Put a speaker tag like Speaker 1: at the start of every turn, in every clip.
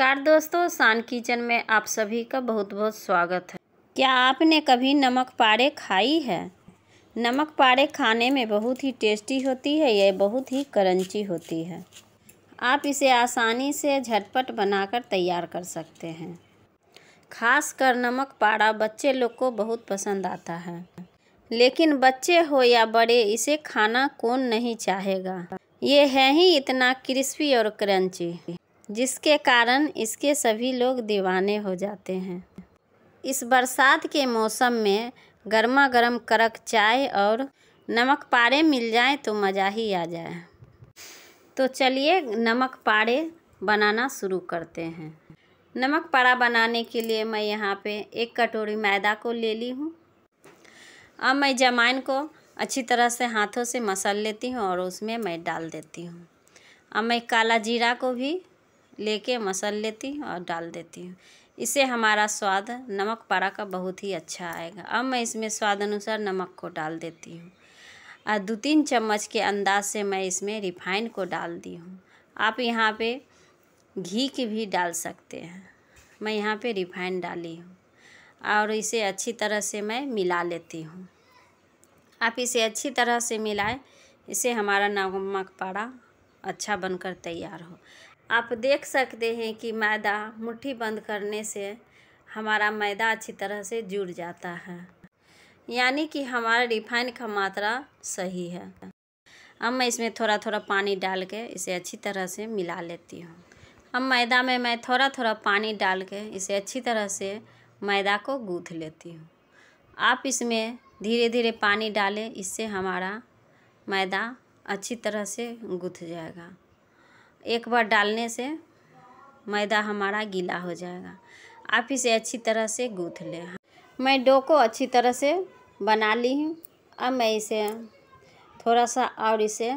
Speaker 1: नमस्कार दोस्तों शान किचन में आप सभी का बहुत बहुत स्वागत है क्या आपने कभी नमक पारे खाई है नमक पारे खाने में बहुत ही टेस्टी होती है यह बहुत ही करंची होती है आप इसे आसानी से झटपट बनाकर तैयार कर सकते हैं खासकर नमक पारा बच्चे लोग को बहुत पसंद आता है लेकिन बच्चे हो या बड़े इसे खाना कौन नहीं चाहेगा ये है ही इतना क्रिस्पी और क्रंची जिसके कारण इसके सभी लोग दीवाने हो जाते हैं इस बरसात के मौसम में गर्मा गर्म करक चाय और नमक पारे मिल जाए तो मज़ा ही आ जाए तो चलिए नमक पारे बनाना शुरू करते हैं नमक पारा बनाने के लिए मैं यहाँ पे एक कटोरी मैदा को ले ली हूँ अब मैं जमाइन को अच्छी तरह से हाथों से मसल लेती हूँ और उसमें मैं डाल देती हूँ अब मैं काला जीरा को भी लेके मसल लेती हूँ और डाल देती हूँ इससे हमारा स्वाद नमक पारा का बहुत ही अच्छा आएगा अब मैं इसमें स्वाद अनुसार नमक को डाल देती हूँ और दो तीन चम्मच के अंदाज से मैं इसमें रिफाइन को डाल दी हूँ आप यहाँ पे घी की भी डाल सकते हैं मैं यहाँ पे रिफाइन डाली हूँ और इसे अच्छी तरह से मैं मिला लेती हूँ आप इसे अच्छी तरह से मिलाएं इसे हमारा नमक पारा अच्छा बनकर तैयार हो आप देख सकते हैं कि मैदा मुट्ठी बंद करने से हमारा मैदा अच्छी तरह से जुड़ जाता है यानी कि हमारा रिफाइन का मात्रा सही है अब मैं इसमें थोड़ा थोड़ा पानी डाल के इसे अच्छी तरह से मिला लेती हूँ अब मैदा में मैं थोड़ा थोड़ा पानी डाल के इसे अच्छी तरह से मैदा को गूँथ लेती हूँ आप इसमें धीरे धीरे पानी डालें इससे हमारा मैदा अच्छी तरह से गूँथ जाएगा एक बार डालने से मैदा हमारा गीला हो जाएगा आप इसे अच्छी तरह से गूँथ ले मैं डो को अच्छी तरह से बना ली हूँ अब मैं इसे थोड़ा सा और इसे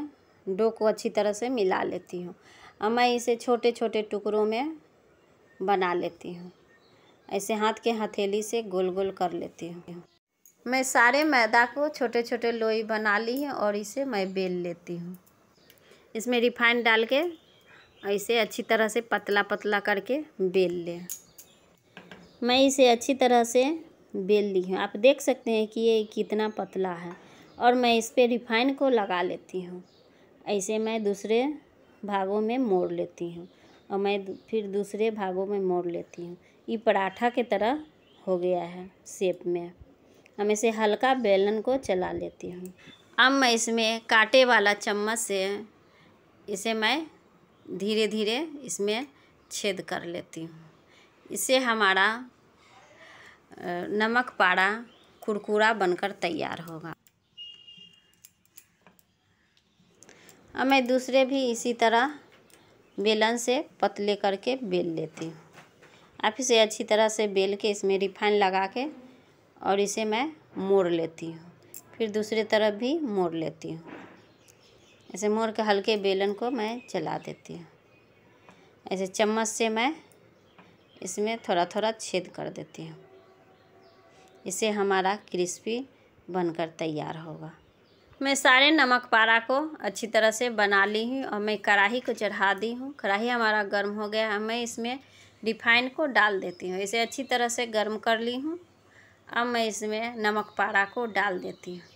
Speaker 1: डो को अच्छी तरह से मिला लेती हूँ अब मैं इसे छोटे छोटे टुकड़ों में बना लेती हूँ ऐसे हाथ के हथेली से गोल गोल कर लेती हूँ मैं सारे मैदा को छोटे छोटे लोई बना ली है और इसे मैं बेल लेती हूँ इसमें रिफाइंड डाल के ऐसे अच्छी तरह से पतला पतला करके बेल लें मैं इसे अच्छी तरह से बेल ली हूँ आप देख सकते हैं कि ये कितना पतला है और मैं इस पर रिफाइन को लगा लेती हूँ ऐसे मैं दूसरे भागों में मोड़ लेती हूँ और मैं फिर दूसरे भागों में मोड़ लेती हूँ ये पराठा के तरह हो गया है सेप में हम इसे हल्का बेलन को चला लेती हूँ अब मैं इसमें काटे वाला चम्मच से इसे मैं धीरे धीरे इसमें छेद कर लेती हूँ इससे हमारा नमक पारा कुरकुरा बनकर तैयार होगा अब मैं दूसरे भी इसी तरह बेलन से पतले करके बेल लेती हूँ आप इसे अच्छी तरह से बेल के इसमें रिफाइन लगा के और इसे मैं मोड़ लेती हूँ फिर दूसरे तरफ भी मोड़ लेती हूँ ऐसे मोड़ के हल्के बेलन को मैं चला देती हूँ ऐसे चम्मच से मैं इसमें थोड़ा थोड़ा छेद कर देती हूँ इसे हमारा क्रिस्पी बनकर तैयार होगा मैं सारे नमक पारा को अच्छी तरह से बना ली हूँ और मैं कढ़ाई को चढ़ा दी हूँ कढ़ाई हमारा गर्म हो गया है मैं इसमें रिफाइन को डाल देती हूँ इसे अच्छी तरह से गर्म कर ली हूँ अब मैं इसमें नमक पारा को डाल देती हूँ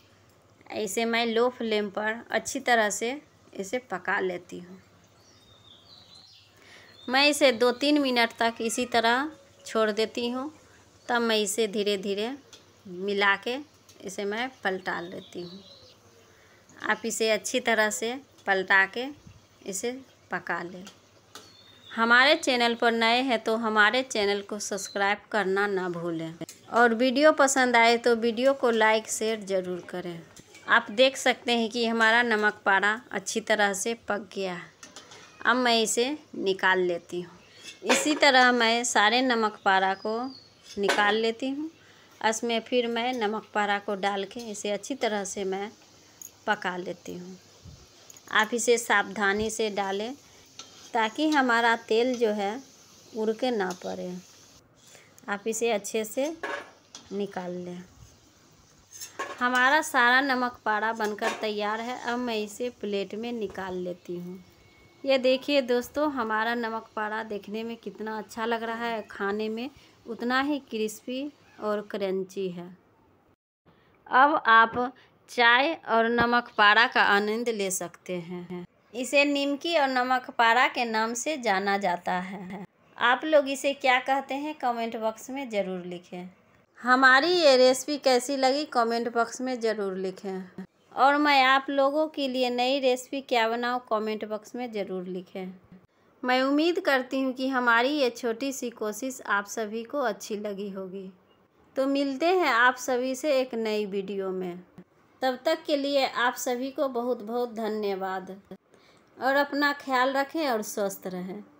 Speaker 1: इसे मैं लो फ्लेम पर अच्छी तरह से इसे पका लेती हूँ मैं इसे दो तीन मिनट तक इसी तरह छोड़ देती हूँ तब मैं इसे धीरे धीरे मिला के इसे मैं पलटा लेती हूँ आप इसे अच्छी तरह से पलटा के इसे पका लें हमारे चैनल पर नए हैं तो हमारे चैनल को सब्सक्राइब करना ना भूलें और वीडियो पसंद आए तो वीडियो को लाइक शेयर ज़रूर करें आप देख सकते हैं कि हमारा नमक पारा अच्छी तरह से पक गया है अब मैं इसे निकाल लेती हूँ इसी तरह मैं सारे नमक पारा को निकाल लेती हूँ इसमें फिर मैं नमक पारा को डाल के इसे अच्छी तरह से मैं पका लेती हूँ आप इसे सावधानी से डालें ताकि हमारा तेल जो है उड़ के ना पड़े आप इसे अच्छे से निकाल लें हमारा सारा नमक पारा बनकर तैयार है अब मैं इसे प्लेट में निकाल लेती हूँ ये देखिए दोस्तों हमारा नमक पारा देखने में कितना अच्छा लग रहा है खाने में उतना ही क्रिस्पी और क्रंची है अब आप चाय और नमक पारा का आनंद ले सकते हैं इसे नीमकी और नमक पारा के नाम से जाना जाता है आप लोग इसे क्या कहते हैं कमेंट बॉक्स में ज़रूर लिखें हमारी ये रेसिपी कैसी लगी कमेंट बॉक्स में ज़रूर लिखें और मैं आप लोगों के लिए नई रेसिपी क्या बनाऊँ कमेंट बॉक्स में ज़रूर लिखें मैं उम्मीद करती हूँ कि हमारी ये छोटी सी कोशिश आप सभी को अच्छी लगी होगी तो मिलते हैं आप सभी से एक नई वीडियो में तब तक के लिए आप सभी को बहुत बहुत धन्यवाद और अपना ख्याल रखें और स्वस्थ रहें